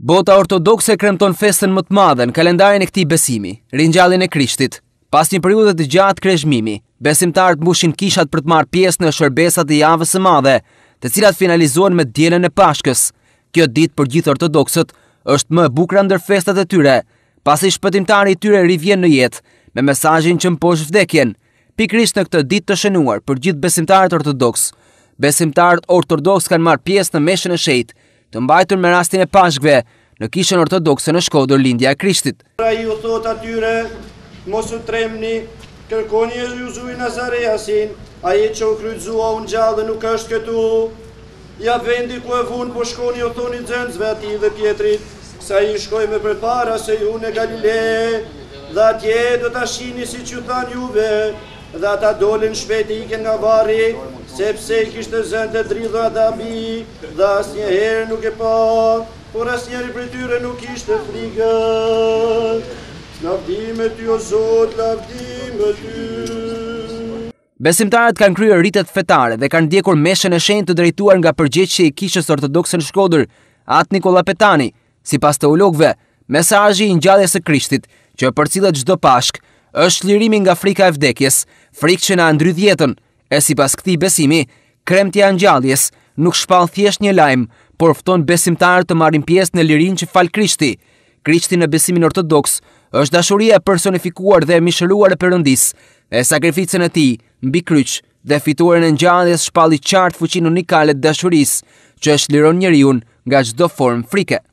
Bota ortodokse kremton festën më të madhe në kalendarin e këtij besimi, ringjalljen e Krishtit. Pas një periudhe të gjatë krezhmimi, besimtarët mbushin kishat për të marrë pjesë në shërbesat e javës së madhe, të cilat finalizohen me dielën e Pashkës. Kjo ditë për gjithë ortodoksët është më e bukur ndër festat e tyre, pasi shpëtimtari i tyre rivjen në jetë me mesazhin që mposh vdekjen. Pikrisht në këtë ditë të shënuar për gjithë besimtarët ortodoks, besimtarët ortodoks kanë marrë pjesë në meshën e shejtë të mbajtur me rastin e pashkve në kishën ortodoxe në shkodur lindja e krishtit. Pra u thot atyre, mos u tremni, kërkoni u nuk është këtu, ja vendi ku e vunë po shkoni o thoni dzenzve ati dhe pjetrit, sa i shkoj me prepara se ju në Galilee, dhe atje do të ashini si që thanë juve, dhe ata dolin shpeti ike nga vari, sepse i kishtë zënë të dridha dhe ambi, dhe asë një herë nuk e pa, por asë njerë i për tyre nuk ishte frikë. Lavdime ty o zot, lavdime ty. Besimtarët kanë kryer rritet fetare dhe kanë ndjekur meshen e shenjtë të drejtuar nga përgjegjësi i Kishës Ortodokse në Shkodër, At Nikola Petani, sipas teologëve, mesazhi i ngjalljes së Krishtit që përcillet çdo Pashkë është lirimi nga frika e vdekjes, frikë që na ndrydh jetën, e sipas këtij besimi, kremtja e ngjalljes nuk shpall thjesht një lajm, por fton besimtarët të marrin pjesë në lirinë që fal Krishti. Krishti në besimin ortodoks është dashuria personifikuar dhe mishëruar e përëndis, e sakrificën e tij mbi kryq dhe fituarën e ngjalljes shpalli qartë fuqinë unikale të dashurisë që është liron njeriu nga çdo formë frike.